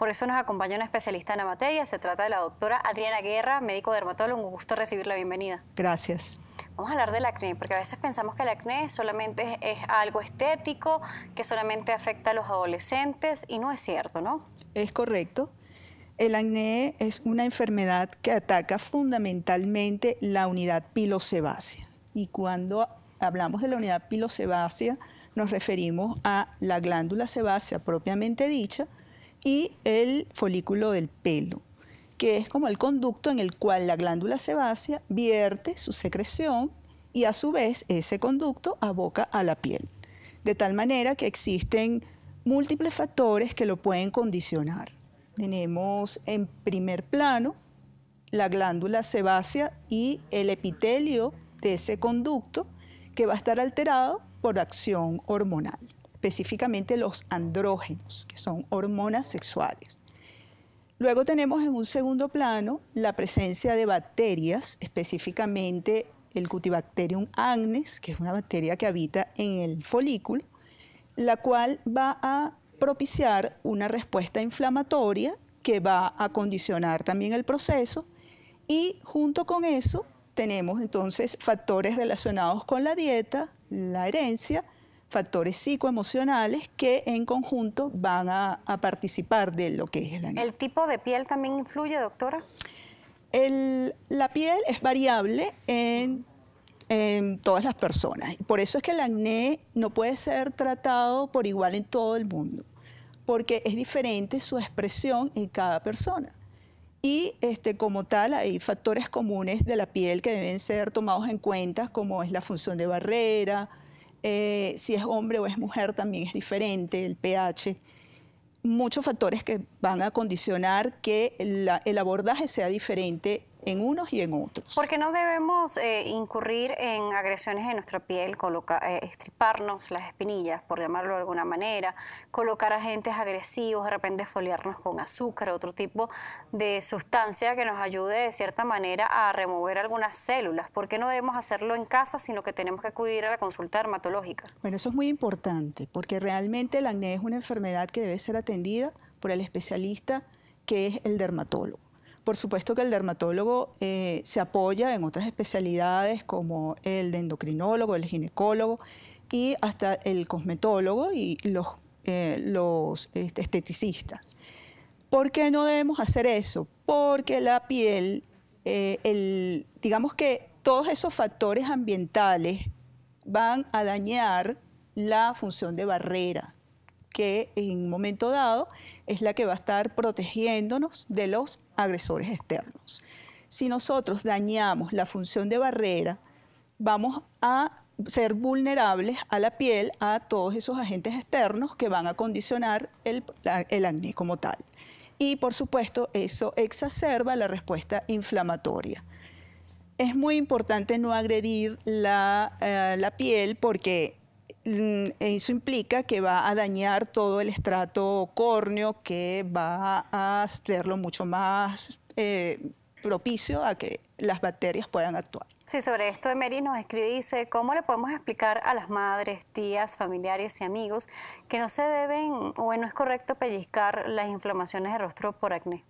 Por eso nos acompaña una especialista en la materia. Se trata de la doctora Adriana Guerra, médico dermatólogo. Un gusto recibir bienvenida. Gracias. Vamos a hablar del acné, porque a veces pensamos que el acné solamente es, algo estético, que solamente afecta a los adolescentes, y no es cierto, ¿no? Es correcto. El acné es una enfermedad que ataca fundamentalmente la unidad pilosebácea. Y cuando hablamos de la unidad pilosebácea, nos referimos a la glándula sebácea propiamente dicha, y el folículo del pelo, que es como el conducto en el cual la glándula sebácea vierte su secreción y a su vez ese conducto aboca a la piel. De tal manera que existen múltiples factores que lo pueden condicionar. Tenemos en primer plano la glándula sebácea y el epitelio de ese conducto que va a estar alterado por acción hormonal específicamente los andrógenos, que son hormonas sexuales. Luego tenemos en un segundo plano la presencia de bacterias, específicamente el Cutibacterium agnes, que es una bacteria que habita en el folículo, la cual va a propiciar una respuesta inflamatoria que va a condicionar también el proceso y junto con eso tenemos entonces factores relacionados con la dieta, la herencia, factores psicoemocionales que en conjunto van a, participar de lo que es el acné. ¿El tipo de piel también influye, doctora? la piel es variable en, todas las personas. Por eso es que el acné no puede ser tratado por igual en todo el mundo, porque es diferente su expresión en cada persona. Y este, como tal, hay factores comunes de la piel que deben ser tomados en cuenta, como es la función de barrera, eh, si es hombre o es mujer también es diferente, el pH, muchos factores que van a condicionar que el abordaje sea diferente en unos y en otros. Porque no debemos eh, incurrir en agresiones en nuestra piel, eh, estriparnos las espinillas, por llamarlo de alguna manera, colocar agentes agresivos, de repente foliarnos con azúcar, otro tipo de sustancia que nos ayude de cierta manera a remover algunas células. ¿Por qué no debemos hacerlo en casa, sino que tenemos que acudir a la consulta dermatológica? Bueno, eso es muy importante, porque realmente el acné es una enfermedad que debe ser atendida por el especialista que es el dermatólogo. Por supuesto que el dermatólogo eh, se apoya en otras especialidades como el endocrinólogo, el ginecólogo y hasta el cosmetólogo y los, eh, este, esteticistas. ¿Por qué no debemos hacer eso? Porque la piel, eh, digamos que todos esos factores ambientales van a dañar la función de barrera que en un momento dado es la que va a estar protegiéndonos de los agresores externos. Si nosotros dañamos la función de barrera, vamos a ser vulnerables a la piel a todos esos agentes externos que van a condicionar el, acné como tal. Y por supuesto, eso exacerba la respuesta inflamatoria es muy importante no agredir la, eh, piel porque Mm, eso implica que va a dañar todo el estrato córneo, que va a hacerlo mucho más eh, propicio a que las bacterias puedan actuar. Sí, sobre esto Emery nos escribe y dice, ¿cómo le podemos explicar a las madres, tías, familiares y amigos que no se deben o no es correcto pellizcar las inflamaciones de rostro por acné?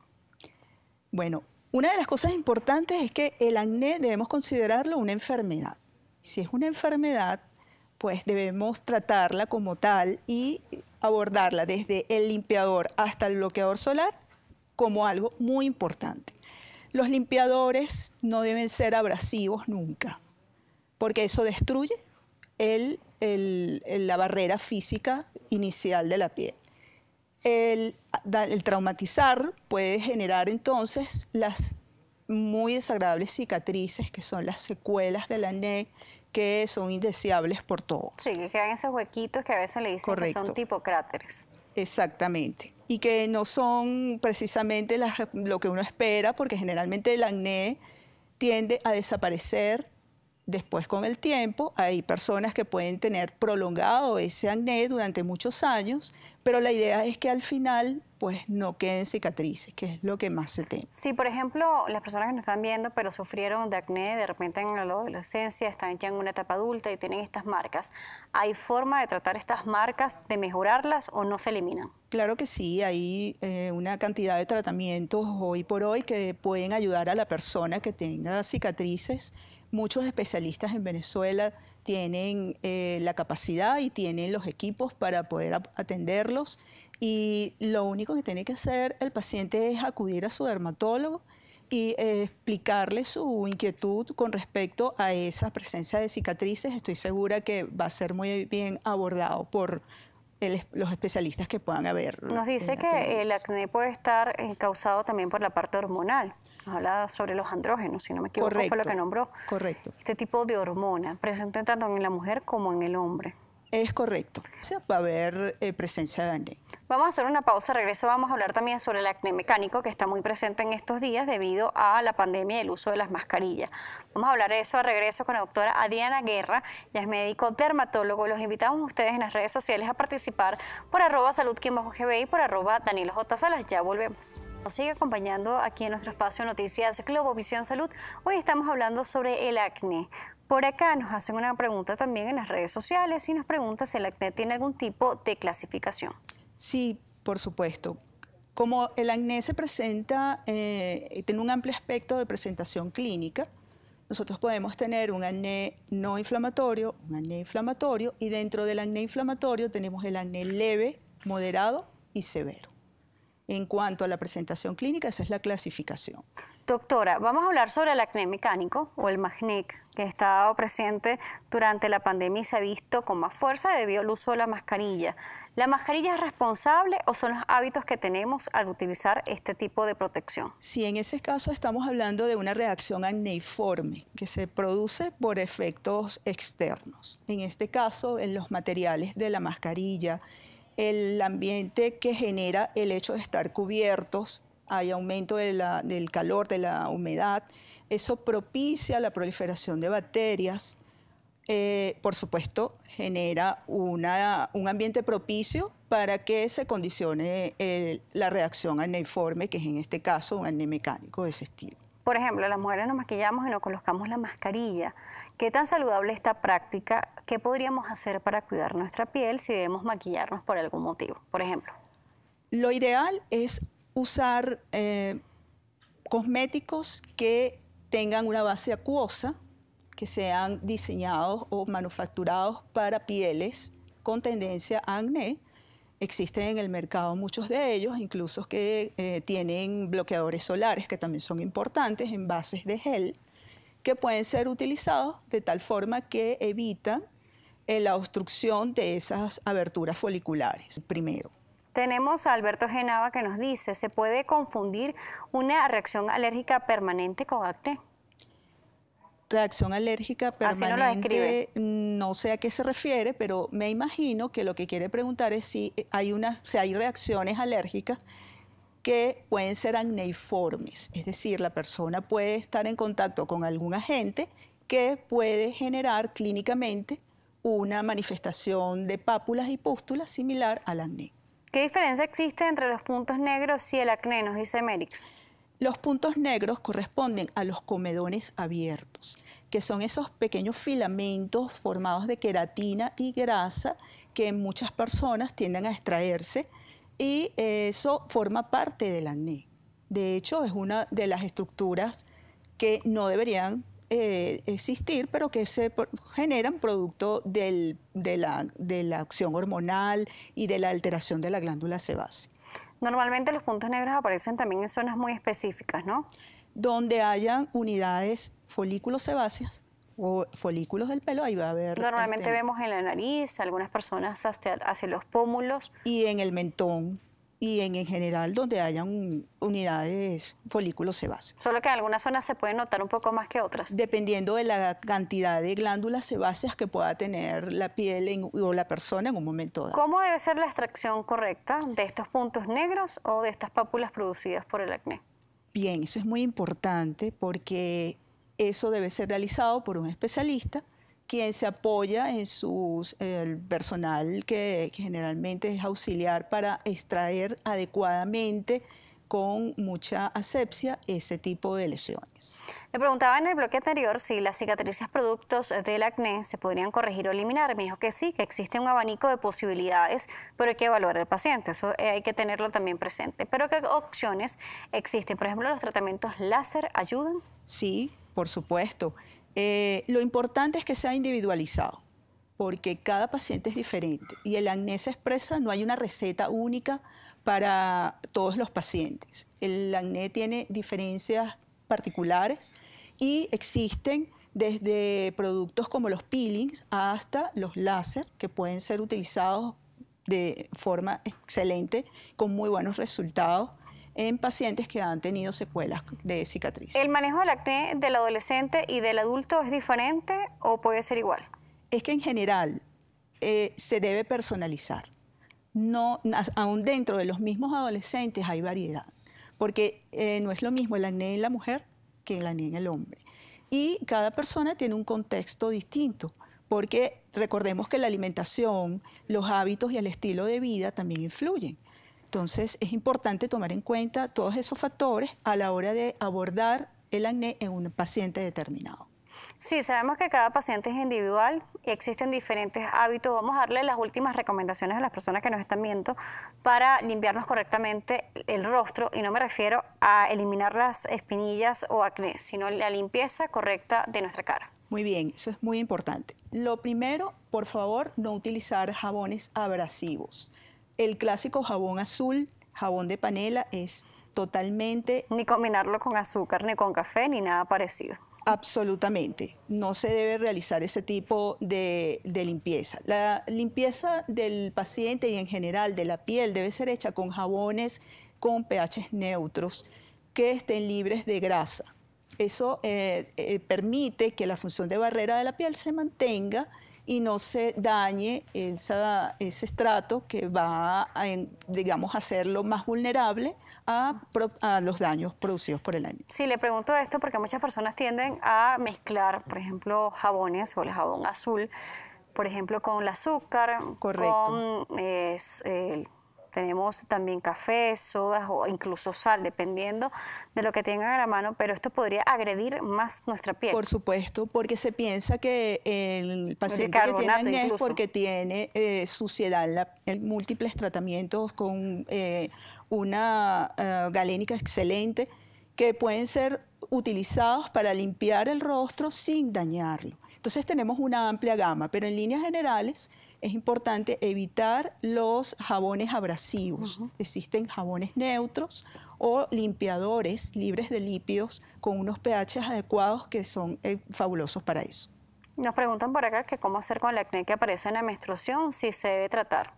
Bueno, una de las cosas importantes es que el acné debemos considerarlo una enfermedad. Si es una enfermedad, pues debemos tratarla como tal y abordarla desde el limpiador hasta el bloqueador solar como algo muy importante. Los limpiadores no deben ser abrasivos nunca, porque eso destruye la barrera física inicial de la piel. El, traumatizar puede generar entonces las muy desagradables cicatrices que son las secuelas de la que son indeseables por todos. Sí, que quedan esos huequitos que a veces le dicen que son tipo cráteres. Exactamente. Y que no son precisamente lo que uno espera, porque generalmente el acné tiende a desaparecer Después, con el tiempo, hay personas que pueden tener prolongado ese acné durante muchos años, pero la idea es que al final pues no queden cicatrices, que es lo que más se teme. Si, por ejemplo, las personas que nos están viendo, pero sufrieron de acné de repente en la adolescencia, están ya en una etapa adulta y tienen estas marcas, ¿hay forma de tratar estas marcas, de mejorarlas o no se eliminan? Claro que sí, hay eh, una cantidad de tratamientos hoy por hoy que pueden ayudar a la persona que tenga cicatrices Muchos especialistas en Venezuela tienen eh, la capacidad y tienen los equipos para poder atenderlos y lo único que tiene que hacer el paciente es acudir a su dermatólogo y eh, explicarle su inquietud con respecto a esa presencia de cicatrices. Estoy segura que va a ser muy bien abordado por, los especialistas que puedan haber. Nos dice eh, que el acné puede estar causado también por la parte hormonal habla sobre los andrógenos, si no me equivoco, fue lo que nombró. Correcto. Este tipo de hormona presente tanto en la mujer como en el hombre. Es correcto. Va a haber eh, presencia de acné. Vamos a hacer una pausa. Regreso. Vamos a hablar también sobre el acné mecánico que está muy presente en estos días debido a la pandemia y el uso de las mascarillas. Vamos a hablar de eso a regreso con la doctora Adriana Guerra. ya es médico dermatólogo. Los invitamos a ustedes en las redes sociales a participar por arroba salud y por arroba J. Salas. Ya volvemos. Nos sigue acompañando aquí en nuestro espacio Noticias Globo, Visión Salud. Hoy estamos hablando sobre el acné. Por acá nos hacen una pregunta también en las redes sociales y nos pregunta si el acné tiene algún tipo de clasificación. Sí, por supuesto. Como el acné se presenta, eh, tiene un amplio aspecto de presentación clínica, nosotros podemos tener un acné no inflamatorio, un acné inflamatorio, y dentro del acné inflamatorio tenemos el acné leve, moderado y severo. En cuanto a la presentación clínica, esa es la clasificación. Doctora, vamos a hablar sobre el acné mecánico o el MACNIC, que ha estado presente durante la pandemia y se ha visto con más fuerza debido al uso de la mascarilla. ¿La mascarilla es responsable o son los hábitos que tenemos al utilizar este tipo de protección? Sí, en ese caso estamos hablando de una reacción acneiforme que se produce por efectos externos. En este caso, en los materiales de la mascarilla, el ambiente que genera el hecho de estar cubiertos, hay aumento del calor, de la humedad, eso propicia la proliferación de bacterias, eh, por supuesto, genera un ambiente propicio para que se condicione eh, la reacción aneiforme, que es en este caso un anemecánico de ese estilo. Por ejemplo, las mujeres nos maquillamos y nos colocamos la mascarilla. ¿Qué tan saludable esta práctica? ¿Qué podríamos hacer para cuidar nuestra piel si debemos maquillarnos por algún motivo? Por ejemplo. Lo ideal es usar eh, cosméticos que tengan una base acuosa, que sean diseñados o manufacturados para pieles con tendencia a acné Existen en el mercado muchos de ellos, incluso que eh, tienen bloqueadores solares que también son importantes en bases de gel que pueden ser utilizados de tal forma que evitan eh, la obstrucción de esas aberturas foliculares, primero. Tenemos a Alberto Genava que nos dice, ¿se puede confundir una reacción alérgica permanente con acné? reacción alérgica permanente, no, sé a qué se refiere, pero me imagino que lo que quiere preguntar es si hay, una, si hay reacciones alérgicas que pueden ser acneiformes, es decir, la persona puede estar en contacto con algún agente que puede generar clínicamente una manifestación de pápulas y pústulas similar al acné. ¿Qué diferencia existe entre los puntos negros y el acné, nos dice Merix? Los puntos negros corresponden a los comedones abiertos, que son esos pequeños filamentos formados de queratina y grasa que en muchas personas tienden a extraerse y eso forma parte del acné. De hecho, es una de las estructuras que no deberían eh, existir, pero que se generan producto de, la, acción hormonal y de la alteración de la glándula sebácea. Normalmente los puntos negros aparecen también en zonas muy específicas, ¿no? Donde hayan unidades folículos sebáceas o folículos del pelo, ahí va a haber... Normalmente este vemos en la nariz, algunas personas hacia los pómulos. Y en el mentón y en, general donde hayan unidades folículos sebáceas. Solo que en algunas zonas se puede notar un poco más que otras. Dependiendo de la cantidad de glándulas sebáceas que pueda tener la piel o la persona en un momento dado. ¿Cómo debe ser la extracción correcta de estos puntos negros o de estas pápulas producidas por el acné? Bien, eso es muy importante porque eso debe ser realizado por un especialista quien se apoya en sus, personal que, que generalmente es auxiliar para extraer adecuadamente con mucha asepsia ese tipo de lesiones. Le preguntaba en el bloque anterior si las cicatrices productos del acné se podrían corregir o eliminar. Me dijo que sí, que existe un abanico de posibilidades, pero hay que evaluar al paciente. Eso eh, hay que tenerlo también presente. Pero ¿qué opciones existen? Por ejemplo, ¿los tratamientos láser ayudan? Sí, por supuesto. Eh, lo importante es que sea individualizado, porque cada paciente es diferente y el acné se expresa, no hay una receta única para todos los pacientes. El acné tiene diferencias particulares y existen desde productos como los peelings hasta los láser que pueden ser utilizados de forma excelente con muy buenos resultados en pacientes que han tenido secuelas de cicatriz. ¿El manejo del acné del adolescente y del adulto es diferente o puede ser igual? Es que en general eh, se debe personalizar. No, aún dentro de los mismos adolescentes hay variedad, porque eh, no es lo mismo el acné en la mujer que el acné en el hombre. Y cada persona tiene un contexto distinto porque recordemos que la alimentación, los hábitos y el estilo de vida también influyen. Entonces es importante tomar en cuenta todos esos factores a la hora de abordar el acné en un paciente determinado. Sí, sabemos que cada paciente es individual y existen diferentes hábitos. Vamos a darle las últimas recomendaciones a las personas que nos están viendo para limpiarnos correctamente el rostro y no me refiero a eliminar las espinillas o acné, sino la limpieza correcta de nuestra cara. Muy bien, eso es muy importante. Lo primero, por favor, no utilizar jabones abrasivos. El clásico jabón azul, jabón de panela, es totalmente... Ni combinarlo con azúcar, ni con café, ni nada parecido. Absolutamente. No se debe realizar ese tipo de, limpieza. La limpieza del paciente y en general de la piel debe ser hecha con jabones con pH neutros que estén libres de grasa. Eso eh, eh, permite que la función de barrera de la piel se mantenga y no se dañe esa, ese estrato que va a, digamos, hacerlo más vulnerable a, los daños producidos por el año. Sí, le pregunto esto porque muchas personas tienden a mezclar, por ejemplo, jabones o el jabón azul, por ejemplo, con el azúcar, Correcto. con el tenemos también café, sodas o incluso sal, dependiendo de lo que tengan a la mano, pero esto podría agredir más nuestra piel. Por supuesto, porque se piensa que el paciente que tiene es porque tiene eh, suciedad, la, múltiples tratamientos con eh, una eh, galénica excelente que pueden ser utilizados para limpiar el rostro sin dañarlo. Entonces tenemos una amplia gama, pero en líneas generales es importante evitar los jabones abrasivos. Existen jabones neutros o limpiadores libres de lípidos con unos pH adecuados que son eh, fabulosos para eso. Nos preguntan por acá que cómo hacer con la acné que aparece en la menstruación, si se debe tratar.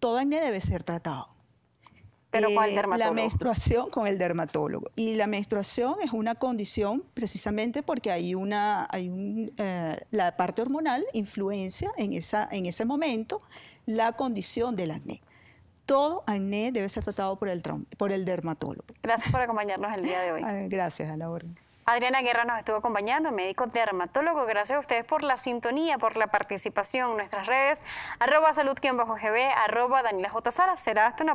Todo acné debe ser tratado. ¿Pero el eh, dermatólogo. la menstruación con el dermatólogo. Y la menstruación es una condición precisamente porque hay una, hay eh, la parte hormonal influencia en, esa, en ese momento la condición del acné. Todo acné debe ser tratado por el, por el dermatólogo. Gracias por acompañarnos el día de hoy. Ah, gracias, a la orden. Adriana Guerra nos estuvo acompañando, médico dermatólogo. Gracias a ustedes por la sintonía, por la participación en nuestras redes. Arroba salud-gb, arroba Daniela J. Será hasta una